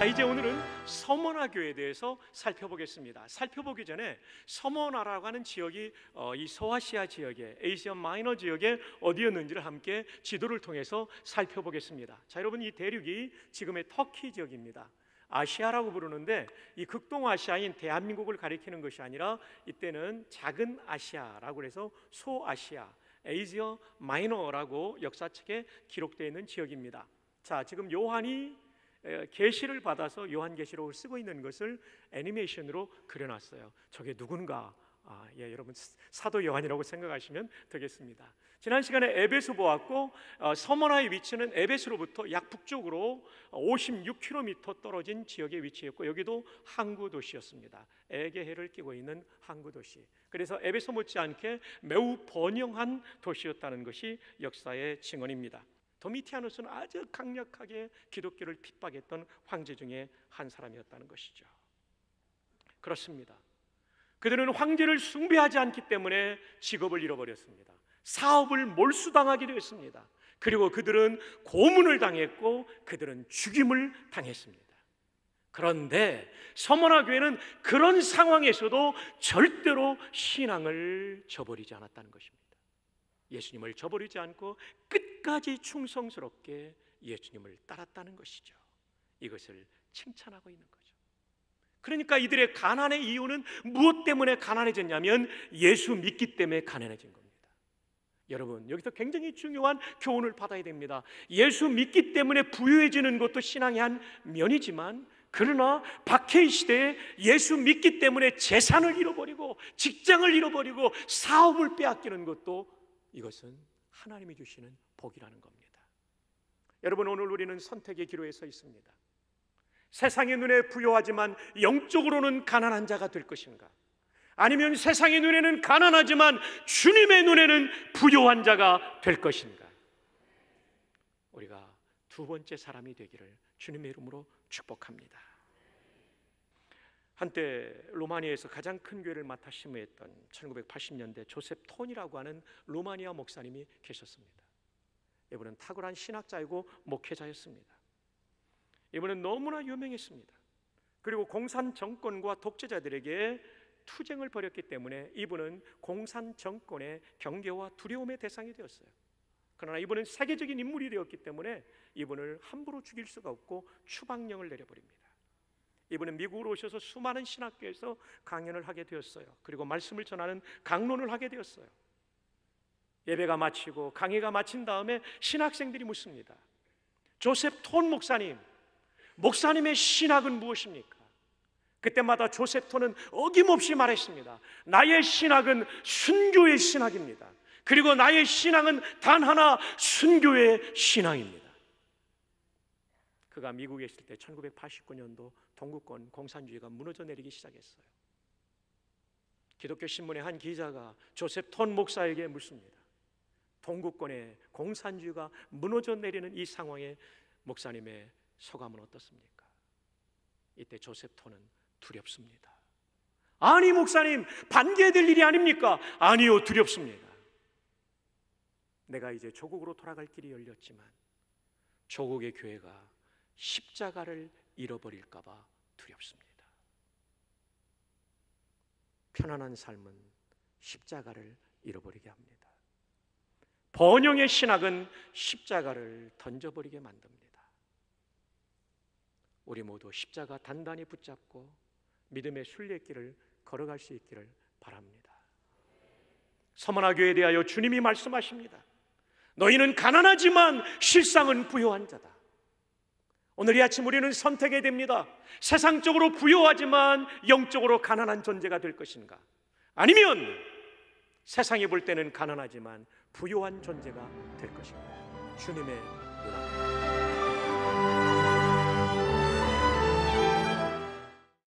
자, 이제 오늘은 서머나 교에 대해서 살펴보겠습니다. 살펴보기 전에 서머나라고 하는 지역이 어, 이 서아시아 지역에 에이시아 마이너 지역에 어디였는지를 함께 지도를 통해서 살펴보겠습니다. 자, 여러분 이 대륙이 지금의 터키 지역입니다. 아시아라고 부르는데 이 극동아시아인 대한민국을 가리키는 것이 아니라 이때는 작은 아시아라고 해서 소아시아 에이지어 마이너라고 역사책에 기록되어 있는 지역입니다. 자, 지금 요한이 계시를 받아서 요한계시록을 쓰고 있는 것을 애니메이션으로 그려놨어요. 저게 누군가? 아, 예, 여러분 사도 요한이라고 생각하시면 되겠습니다. 지난 시간에 에베소 보았고 어, 서머나의 위치는 에베소로부터 약 북쪽으로 56km 떨어진 지역에 위치했고 여기도 항구 도시였습니다. 에게해를 끼고 있는 항구 도시. 그래서 에베소 못지않게 매우 번영한 도시였다는 것이 역사의 증언입니다. 도미티아누스는 아주 강력하게 기독교를 핍박했던 황제 중에 한 사람이었다는 것이죠. 그렇습니다. 그들은 황제를 숭배하지 않기 때문에 직업을 잃어버렸습니다. 사업을 몰수당하게 되었습니다. 그리고 그들은 고문을 당했고 그들은 죽임을 당했습니다. 그런데 서머나 교회는 그런 상황에서도 절대로 신앙을 저버리지 않았다는 것입니다. 예수님을 저버리지 않고 끝까지 충성스럽게 예수님을 따랐다는 것이죠. 이것을 칭찬하고 있는 거죠. 그러니까 이들의 가난의 이유는 무엇 때문에 가난해졌냐면 예수 믿기 때문에 가난해진 겁니다. 여러분, 여기서 굉장히 중요한 교훈을 받아야 됩니다. 예수 믿기 때문에 부유해지는 것도 신앙의 한 면이지만 그러나 박해인 시대에 예수 믿기 때문에 재산을 잃어버리고 직장을 잃어버리고 사업을 빼앗기는 것도 이것은 하나님이 주시는 복이라는 겁니다. 여러분 오늘 우리는 선택의 기로에 서 있습니다. 세상의 눈에 부여하지만 영적으로는 가난한 자가 될 것인가? 아니면 세상의 눈에는 가난하지만 주님의 눈에는 부여한 자가 될 것인가? 우리가 두 번째 사람이 되기를 주님의 이름으로 축복합니다. 한때 로마니아에서 가장 큰 교회를 맡아 심의했던 1980년대 조셉 톤이라고 하는 로마니아 목사님이 계셨습니다. 이분은 탁월한 신학자이고 목회자였습니다. 이분은 너무나 유명했습니다. 그리고 공산 정권과 독재자들에게 투쟁을 벌였기 때문에 이분은 공산 정권의 경계와 두려움의 대상이 되었어요. 그러나 이분은 세계적인 인물이 되었기 때문에 이분을 함부로 죽일 수가 없고 추방령을 내려버립니다. 이번에 미국으로 오셔서 수많은 신학교에서 강연을 하게 되었어요. 그리고 말씀을 전하는 강론을 하게 되었어요. 예배가 마치고 강의가 마친 다음에 신학생들이 묻습니다. 조셉 톤 목사님, 목사님의 신학은 무엇입니까? 그때마다 조셉 톤은 어김없이 말했습니다. 나의 신학은 순교의 신학입니다. 그리고 나의 신앙은 단 하나 순교의 신앙입니다. 그가 미국에 있을 때 1989년도 동구권 공산주의가 무너져 내리기 시작했어요. 기독교 신문의 한 기자가 조셉 톤 목사에게 묻습니다. 동구권의 공산주의가 무너져 내리는 이 상황에 목사님의 소감은 어떻습니까? 이때 조셉 톤은 두렵습니다. 아니 목사님 반기될 일이 아닙니까? 아니요 두렵습니다. 내가 이제 조국으로 돌아갈 길이 열렸지만 조국의 교회가 십자가를 잃어버릴까봐 두렵습니다. 편안한 삶은 십자가를 잃어버리게 합니다. 번영의 신학은 십자가를 던져버리게 만듭니다. 우리 모두 십자가 단단히 붙잡고 믿음의 순례길을 걸어갈 수 있기를 바랍니다. 서문화교에 대하여 주님이 말씀하십니다. 너희는 가난하지만 실상은 부유한 자다. 오늘 이 아침 우리는 선택이 됩니다. 세상적으로 부여하지만 영적으로 가난한 존재가 될 것인가? 아니면 세상이 볼 때는 가난하지만 부여한 존재가 될 것인가? 주님의 은혜.